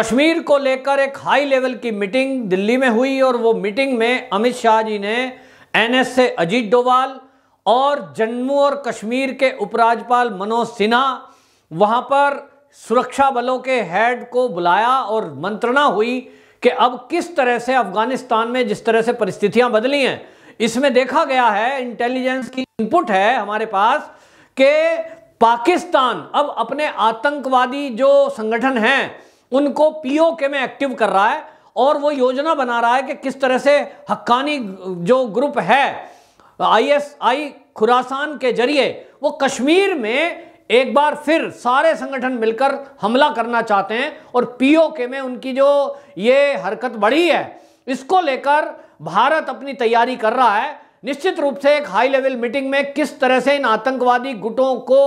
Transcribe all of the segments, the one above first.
कश्मीर को लेकर एक हाई लेवल की मीटिंग दिल्ली में हुई और वो मीटिंग में अमित शाह जी ने एनएस से अजीत डोवाल और जम्मू और कश्मीर के उपराज्यपाल मनोज सिन्हा वहां पर सुरक्षा बलों के हेड को बुलाया और मंत्रणा हुई कि अब किस तरह से अफगानिस्तान में जिस तरह से परिस्थितियां बदली हैं इसमें देखा गया है इंटेलिजेंस की इनपुट है हमारे पास कि पाकिस्तान अब अपने आतंकवादी जो संगठन हैं उनको पीओके में एक्टिव कर रहा है और वो योजना बना रहा है कि किस तरह से हक्कानी जो ग्रुप है आईएसआई खुरासान के जरिए वो कश्मीर में एक बार फिर सारे संगठन मिलकर हमला करना चाहते हैं और पीओके में उनकी जो ये हरकत बढ़ी है इसको लेकर भारत अपनी तैयारी कर रहा है निश्चित रूप से एक हाई लेवल मीटिंग में किस तरह से इन आतंकवादी गुटों को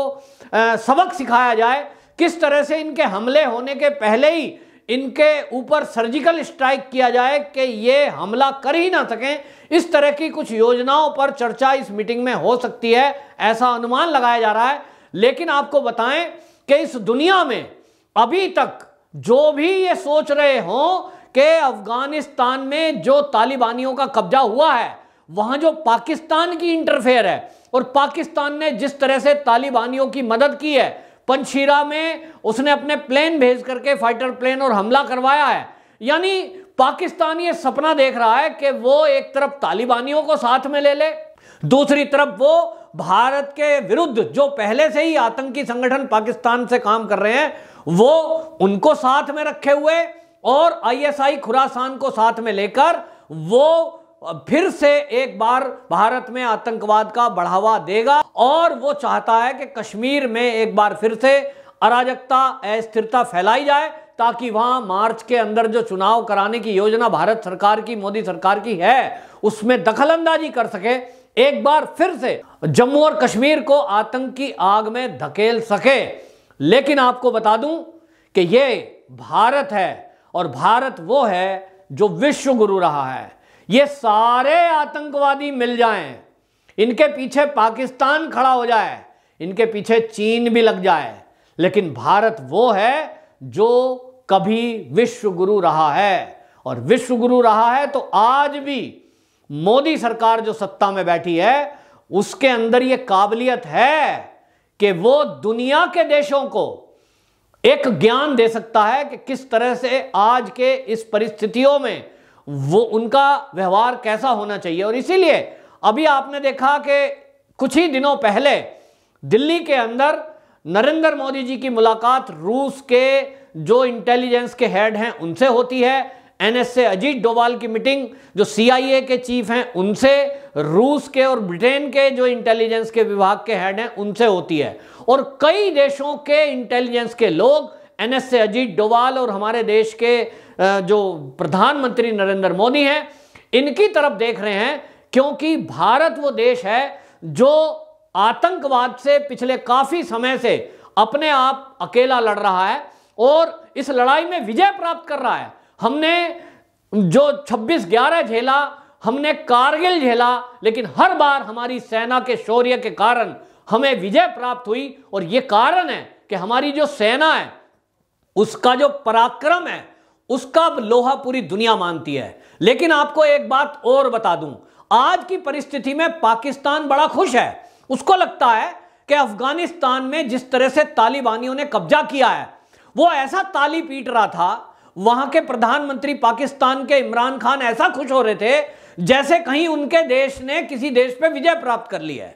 सबक सिखाया जाए किस तरह से इनके हमले होने के पहले ही इनके ऊपर सर्जिकल स्ट्राइक किया जाए कि ये हमला कर ही ना सकें इस तरह की कुछ योजनाओं पर चर्चा इस मीटिंग में हो सकती है ऐसा अनुमान लगाया जा रहा है लेकिन आपको बताएं कि इस दुनिया में अभी तक जो भी ये सोच रहे हों कि अफगानिस्तान में जो तालिबानियों का कब्जा हुआ है वहां जो पाकिस्तान की इंटरफेयर है और पाकिस्तान ने जिस तरह से तालिबानियों की मदद की है पंछीरा में उसने अपने प्लेन भेज करके फाइटर प्लेन और हमला करवाया है यानी पाकिस्तान ये सपना देख रहा है कि वो एक तरफ तालिबानियों को साथ में ले ले दूसरी तरफ वो भारत के विरुद्ध जो पहले से ही आतंकी संगठन पाकिस्तान से काम कर रहे हैं वो उनको साथ में रखे हुए और आईएसआई खुरासान को साथ में लेकर वो फिर से एक बार भारत में आतंकवाद का बढ़ावा देगा और वो चाहता है कि कश्मीर में एक बार फिर से अराजकता अस्थिरता फैलाई जाए ताकि वहां मार्च के अंदर जो चुनाव कराने की योजना भारत सरकार की मोदी सरकार की है उसमें दखल अंदाजी कर सके एक बार फिर से जम्मू और कश्मीर को आतंक की आग में धकेल सके लेकिन आपको बता दूं कि ये भारत है और भारत वो है जो विश्व गुरु रहा है ये सारे आतंकवादी मिल जाएं, इनके पीछे पाकिस्तान खड़ा हो जाए इनके पीछे चीन भी लग जाए लेकिन भारत वो है जो कभी विश्व गुरु रहा है और विश्व गुरु रहा है तो आज भी मोदी सरकार जो सत्ता में बैठी है उसके अंदर ये काबिलियत है कि वो दुनिया के देशों को एक ज्ञान दे सकता है कि किस तरह से आज के इस परिस्थितियों में वो उनका व्यवहार कैसा होना चाहिए और इसीलिए अभी आपने देखा कि कुछ ही दिनों पहले दिल्ली के अंदर नरेंद्र मोदी जी की मुलाकात रूस के जो इंटेलिजेंस के हेड हैं उनसे होती है एनएसए अजीत डोवाल की मीटिंग जो सीआईए के चीफ हैं उनसे रूस के और ब्रिटेन के जो इंटेलिजेंस के विभाग के हेड हैं उनसे होती है और कई देशों के इंटेलिजेंस के लोग एनएसए अजीत डोवाल और हमारे देश के जो प्रधानमंत्री नरेंद्र मोदी हैं इनकी तरफ देख रहे हैं क्योंकि भारत वो देश है जो आतंकवाद से पिछले काफ़ी समय से अपने आप अकेला लड़ रहा है और इस लड़ाई में विजय प्राप्त कर रहा है हमने जो 26 ग्यारह झेला हमने कारगिल झेला लेकिन हर बार हमारी सेना के शौर्य के कारण हमें विजय प्राप्त हुई और ये कारण है कि हमारी जो सेना है उसका जो पराक्रम है उसका लोहा पूरी दुनिया मानती है लेकिन आपको एक बात और बता दूं आज की परिस्थिति में पाकिस्तान बड़ा खुश है उसको लगता है कि अफगानिस्तान में जिस तरह से तालिबानियों ने कब्जा किया है वो ऐसा ताली पीट रहा था वहां के प्रधानमंत्री पाकिस्तान के इमरान खान ऐसा खुश हो रहे थे जैसे कहीं उनके देश ने किसी देश पर विजय प्राप्त कर ली है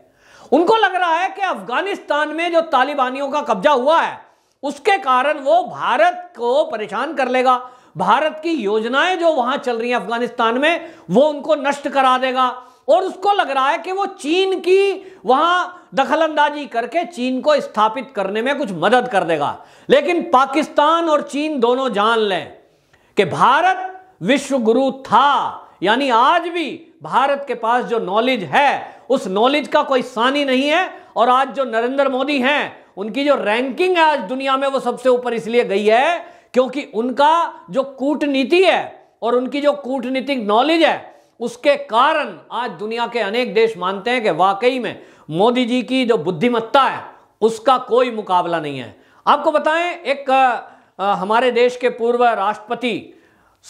उनको लग रहा है कि अफगानिस्तान में जो तालिबानियों का कब्जा हुआ है उसके कारण वो भारत को परेशान कर लेगा भारत की योजनाएं जो वहां चल रही हैं अफगानिस्तान में वो उनको नष्ट करा देगा और उसको लग रहा है कि वो चीन की वहां दखलंदाजी करके चीन को स्थापित करने में कुछ मदद कर देगा लेकिन पाकिस्तान और चीन दोनों जान लें कि भारत विश्व गुरु था यानी आज भी भारत के पास जो नॉलेज है उस नॉलेज का कोई सानी नहीं है और आज जो नरेंद्र मोदी हैं उनकी जो रैंकिंग है आज दुनिया में वो सबसे ऊपर इसलिए गई है क्योंकि उनका जो कूटनीति है और उनकी जो कूटनीतिक नॉलेज है उसके कारण आज दुनिया के अनेक देश मानते हैं कि वाकई में मोदी जी की जो बुद्धिमत्ता है उसका कोई मुकाबला नहीं है आपको बताएं एक आ, हमारे देश के पूर्व राष्ट्रपति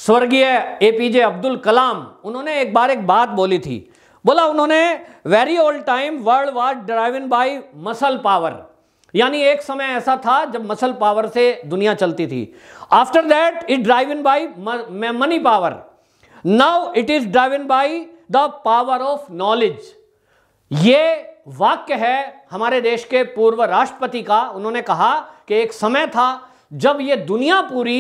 स्वर्गीय एपीजे अब्दुल कलाम उन्होंने एक बार एक बात बोली थी बोला उन्होंने very old time world was driven by muscle power यानी एक समय ऐसा था जब मसल पावर से दुनिया चलती थी after that driven by money power now it is in by the power of knowledge ये वाक्य है हमारे देश के पूर्व राष्ट्रपति का उन्होंने कहा कि एक समय था जब ये दुनिया पूरी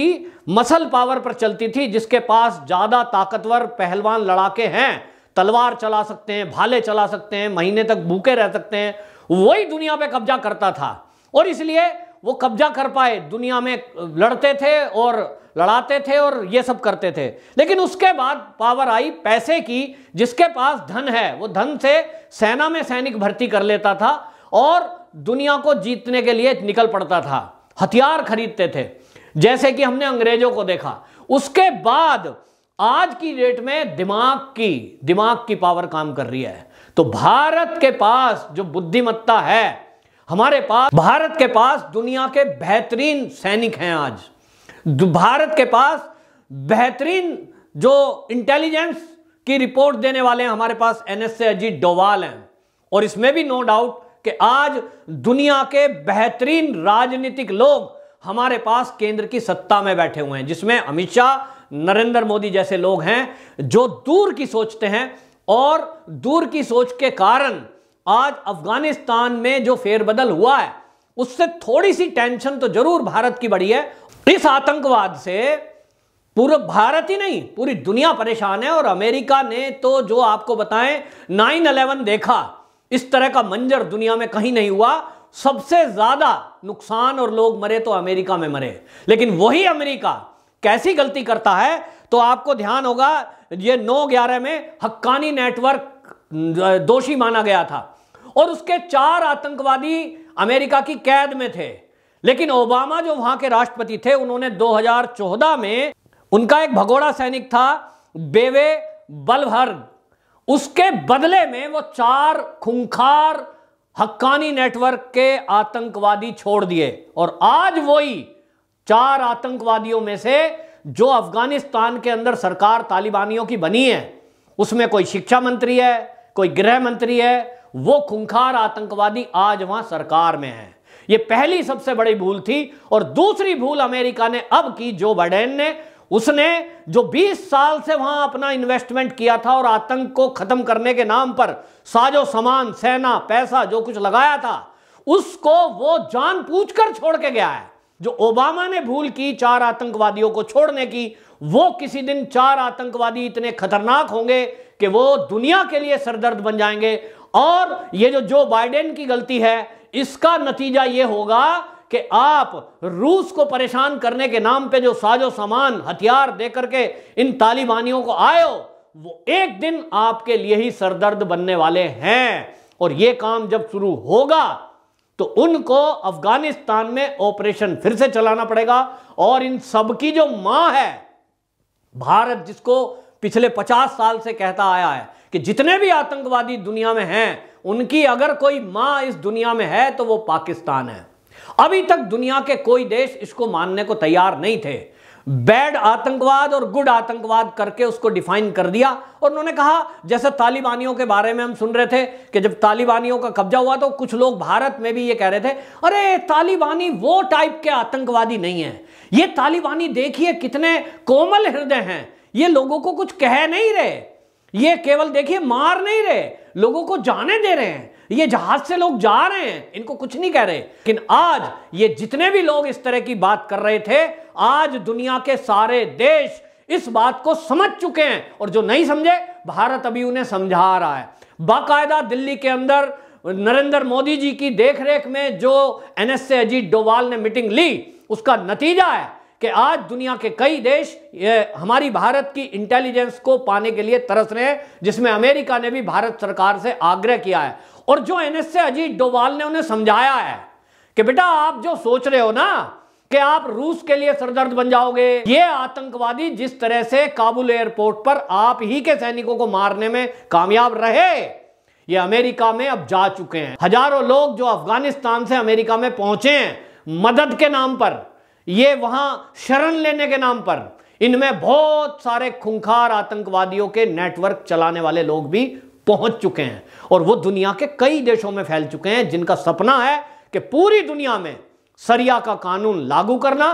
मसल पावर पर चलती थी जिसके पास ज्यादा ताकतवर पहलवान लड़ाके हैं तलवार चला सकते हैं भाले चला सकते हैं महीने तक भूखे रह सकते हैं वही दुनिया पे कब्जा करता था और इसलिए वो कब्जा कर पाए दुनिया में लड़ते थे और लड़ाते थे और ये सब करते थे लेकिन उसके बाद पावर आई पैसे की जिसके पास धन है वो धन से सेना में सैनिक भर्ती कर लेता था और दुनिया को जीतने के लिए निकल पड़ता था हथियार खरीदते थे जैसे कि हमने अंग्रेजों को देखा उसके बाद आज की डेट में दिमाग की दिमाग की पावर काम कर रही है तो भारत के पास जो बुद्धिमत्ता है हमारे पास भारत के पास दुनिया के बेहतरीन सैनिक हैं आज भारत के पास बेहतरीन जो इंटेलिजेंस की रिपोर्ट देने वाले हैं हमारे पास एन एस अजीत डोवाल हैं और इसमें भी नो डाउट कि आज दुनिया के बेहतरीन राजनीतिक लोग हमारे पास केंद्र की सत्ता में बैठे हुए हैं जिसमें अमित शाह नरेंद्र मोदी जैसे लोग हैं जो दूर की सोचते हैं और दूर की सोच के कारण आज अफगानिस्तान में जो फेरबदल हुआ है उससे थोड़ी सी टेंशन तो जरूर भारत की बढ़ी है इस आतंकवाद से पूरा भारत ही नहीं पूरी दुनिया परेशान है और अमेरिका ने तो जो आपको बताएं 9/11 देखा इस तरह का मंजर दुनिया में कहीं नहीं हुआ सबसे ज्यादा नुकसान और लोग मरे तो अमेरिका में मरे लेकिन वही अमेरिका कैसी गलती करता है तो आपको ध्यान होगा ये नौ ग्यारह में हक्कानी नेटवर्क दोषी माना गया था और उसके चार आतंकवादी अमेरिका की कैद में थे लेकिन ओबामा जो वहां के राष्ट्रपति थे उन्होंने 2014 में उनका एक भगोड़ा सैनिक था बेवे बलभर्ग उसके बदले में वो चार खुंखार हक्कानी नेटवर्क के आतंकवादी छोड़ दिए और आज वही चार आतंकवादियों में से जो अफगानिस्तान के अंदर सरकार तालिबानियों की बनी है उसमें कोई शिक्षा मंत्री है कोई गृह मंत्री है वो खुंखार आतंकवादी आज वहां सरकार में है ये पहली सबसे बड़ी भूल थी और दूसरी भूल अमेरिका ने अब की जो बाइडेन ने उसने जो 20 साल से वहां अपना इन्वेस्टमेंट किया था और आतंक को खत्म करने के नाम पर साजो सामान सेना पैसा जो कुछ लगाया था उसको वो जान पूछ कर छोड़ के गया है जो ओबामा ने भूल की चार आतंकवादियों को छोड़ने की वो किसी दिन चार आतंकवादी इतने खतरनाक होंगे कि वो दुनिया के लिए सरदर्द बन जाएंगे और ये जो जो बाइडेन की गलती है इसका नतीजा ये होगा कि आप रूस को परेशान करने के नाम पे जो साजो सामान हथियार दे करके इन तालिबानियों को आयो वो एक दिन आपके लिए ही सरदर्द बनने वाले हैं और ये काम जब शुरू होगा तो उनको अफगानिस्तान में ऑपरेशन फिर से चलाना पड़ेगा और इन सबकी जो मां है भारत जिसको पिछले पचास साल से कहता आया है कि जितने भी आतंकवादी दुनिया में हैं उनकी अगर कोई मां इस दुनिया में है तो वो पाकिस्तान है अभी तक दुनिया के कोई देश इसको मानने को तैयार नहीं थे बैड आतंकवाद और गुड आतंकवाद करके उसको डिफाइन कर दिया और उन्होंने कहा जैसे तालिबानियों के बारे में हम सुन रहे थे कि जब तालिबानियों का कब्जा हुआ तो कुछ लोग भारत में भी ये कह रहे थे अरे तालिबानी वो टाइप के आतंकवादी नहीं है ये तालिबानी देखिए कितने कोमल हृदय हैं ये लोगों को कुछ कह नहीं रहे ये केवल देखिए मार नहीं रहे लोगों को जाने दे रहे हैं ये जहाज से लोग जा रहे हैं इनको कुछ नहीं कह रहे लेकिन आज ये जितने भी लोग इस तरह की बात कर रहे थे आज दुनिया के सारे देश इस बात को समझ चुके हैं और जो नहीं समझे भारत अभी उन्हें समझा रहा है बाकायदा दिल्ली के अंदर नरेंद्र मोदी जी की देखरेख में जो एनएसए अजीत डोवाल ने मीटिंग ली उसका नतीजा है कि आज दुनिया के कई देश ये हमारी भारत की इंटेलिजेंस को पाने के लिए तरस रहे हैं जिसमें अमेरिका ने भी भारत सरकार से आग्रह किया है और जो एन एस अजीत डोवाल ने उन्हें समझाया है कि बेटा आप जो सोच रहे हो ना कि आप रूस के लिए सरदर्द बन जाओगे ये आतंकवादी जिस तरह से काबुल एयरपोर्ट पर आप ही के सैनिकों को मारने में कामयाब रहे ये अमेरिका में अब जा चुके हैं हजारों लोग जो अफगानिस्तान से अमेरिका में पहुंचे हैं मदद के नाम पर ये वहां शरण लेने के नाम पर इनमें बहुत सारे खुंखार आतंकवादियों के नेटवर्क चलाने वाले लोग भी पहुंच चुके हैं और वो दुनिया के कई देशों में फैल चुके हैं जिनका सपना है कि पूरी दुनिया में सरिया का कानून लागू करना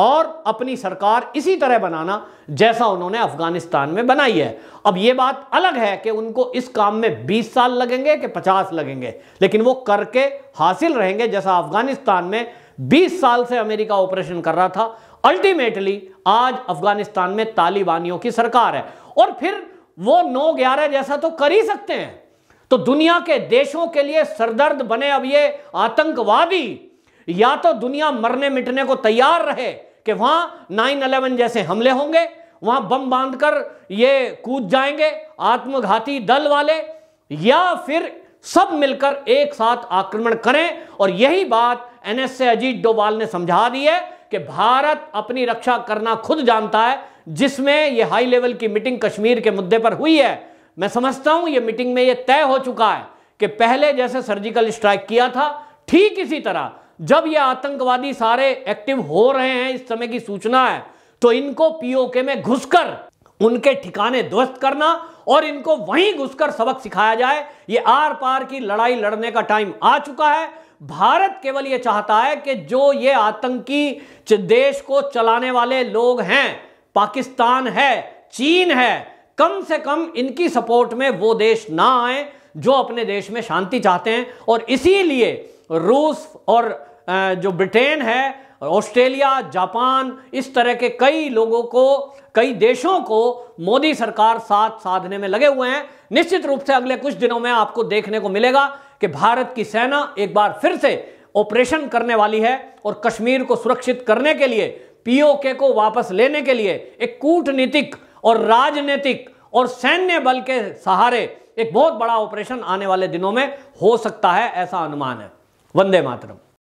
और अपनी सरकार इसी तरह बनाना जैसा उन्होंने अफगानिस्तान में बनाई है अब यह बात अलग है कि उनको इस काम में 20 साल लगेंगे कि 50 लगेंगे लेकिन वो करके हासिल रहेंगे जैसा अफगानिस्तान में 20 साल से अमेरिका ऑपरेशन कर रहा था अल्टीमेटली आज अफगानिस्तान में तालिबानियों की सरकार है और फिर वो नौ ग्यारह जैसा तो कर ही सकते हैं तो दुनिया के देशों के लिए सरदर्द बने अब ये आतंकवादी या तो दुनिया मरने मिटने को तैयार रहे कि वहां नाइन अलेवन जैसे हमले होंगे वहां बम बांधकर ये कूद जाएंगे आत्मघाती दल वाले या फिर सब मिलकर एक साथ आक्रमण करें और यही बात एस से अजीत डोवाल ने समझा दी है कि भारत अपनी रक्षा करना खुद जानता है जिसमें यह हाई लेवल की मीटिंग कश्मीर के मुद्दे पर हुई है मैं समझता हूं यह मीटिंग में यह तय हो चुका है कि पहले जैसे सर्जिकल स्ट्राइक किया था ठीक इसी तरह जब यह आतंकवादी सारे एक्टिव हो रहे हैं इस समय की सूचना है तो इनको पीओके में घुसकर उनके ठिकाने ध्वस्त करना और इनको वहीं घुसकर सबक सिखाया जाए ये आर पार की लड़ाई लड़ने का टाइम आ चुका है भारत केवल यह चाहता है कि जो ये आतंकी देश को चलाने वाले लोग हैं पाकिस्तान है चीन है कम से कम इनकी सपोर्ट में वो देश ना आए जो अपने देश में शांति चाहते हैं और इसीलिए रूस और जो ब्रिटेन है ऑस्ट्रेलिया जापान इस तरह के कई लोगों को कई देशों को मोदी सरकार साथ साधने में लगे हुए हैं निश्चित रूप से अगले कुछ दिनों में आपको देखने को मिलेगा कि भारत की सेना एक बार फिर से ऑपरेशन करने वाली है और कश्मीर को सुरक्षित करने के लिए पीओके को वापस लेने के लिए एक कूटनीतिक और राजनीतिक और सैन्य बल के सहारे एक बहुत बड़ा ऑपरेशन आने वाले दिनों में हो सकता है ऐसा अनुमान है वंदे मातरम